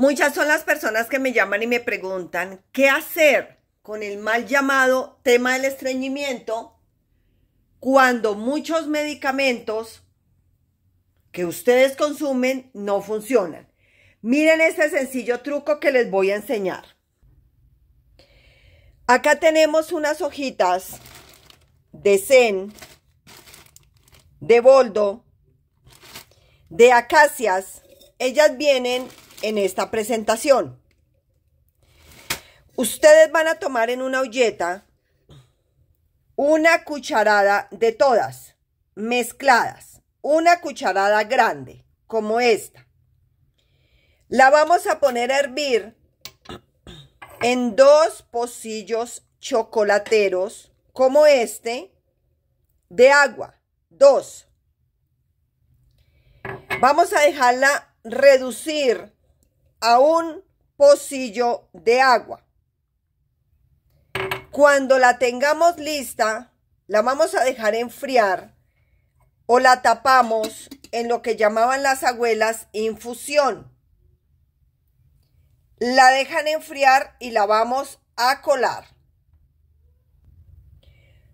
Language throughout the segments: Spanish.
Muchas son las personas que me llaman y me preguntan qué hacer con el mal llamado tema del estreñimiento cuando muchos medicamentos que ustedes consumen no funcionan. Miren este sencillo truco que les voy a enseñar. Acá tenemos unas hojitas de zen, de boldo, de acacias. Ellas vienen en esta presentación. Ustedes van a tomar en una olleta una cucharada de todas, mezcladas, una cucharada grande, como esta. La vamos a poner a hervir en dos pocillos chocolateros, como este, de agua, dos. Vamos a dejarla reducir a un pocillo de agua. Cuando la tengamos lista, la vamos a dejar enfriar o la tapamos en lo que llamaban las abuelas infusión. La dejan enfriar y la vamos a colar.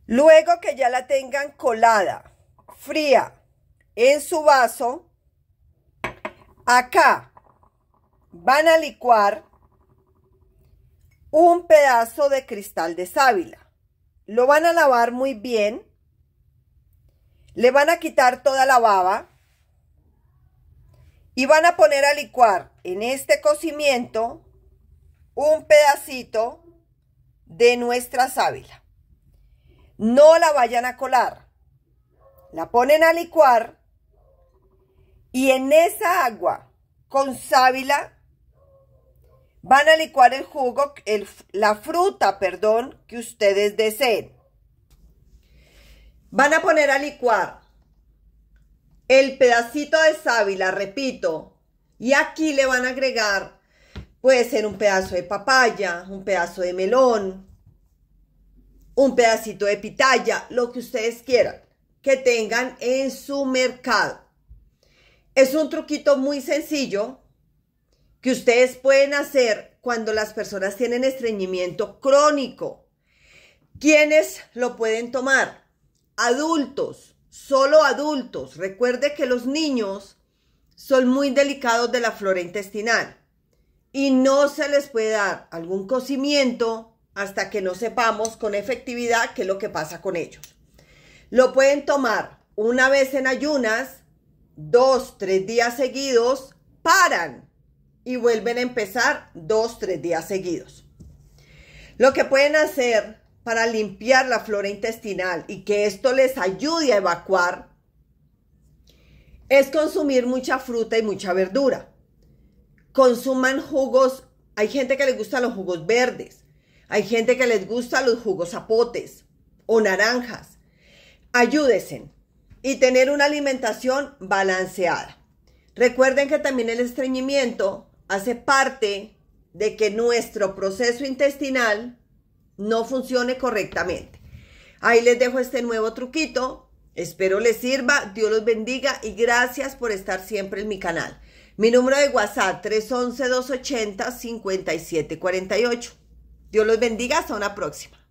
Luego que ya la tengan colada, fría, en su vaso, acá van a licuar un pedazo de cristal de sábila. Lo van a lavar muy bien. Le van a quitar toda la baba. Y van a poner a licuar en este cocimiento un pedacito de nuestra sábila. No la vayan a colar. La ponen a licuar y en esa agua con sábila Van a licuar el jugo, la fruta, perdón, que ustedes deseen. Van a poner a licuar el pedacito de sábila, repito. Y aquí le van a agregar, puede ser un pedazo de papaya, un pedazo de melón, un pedacito de pitaya, lo que ustedes quieran, que tengan en su mercado. Es un truquito muy sencillo que ustedes pueden hacer cuando las personas tienen estreñimiento crónico. ¿Quiénes lo pueden tomar? Adultos, solo adultos. Recuerde que los niños son muy delicados de la flora intestinal y no se les puede dar algún cocimiento hasta que no sepamos con efectividad qué es lo que pasa con ellos. Lo pueden tomar una vez en ayunas, dos, tres días seguidos, paran y vuelven a empezar dos, tres días seguidos. Lo que pueden hacer para limpiar la flora intestinal y que esto les ayude a evacuar es consumir mucha fruta y mucha verdura. Consuman jugos, hay gente que les gusta los jugos verdes, hay gente que les gusta los jugos zapotes o naranjas. Ayúdense y tener una alimentación balanceada. Recuerden que también el estreñimiento hace parte de que nuestro proceso intestinal no funcione correctamente. Ahí les dejo este nuevo truquito. Espero les sirva. Dios los bendiga y gracias por estar siempre en mi canal. Mi número de WhatsApp 311-280-5748. Dios los bendiga. Hasta una próxima.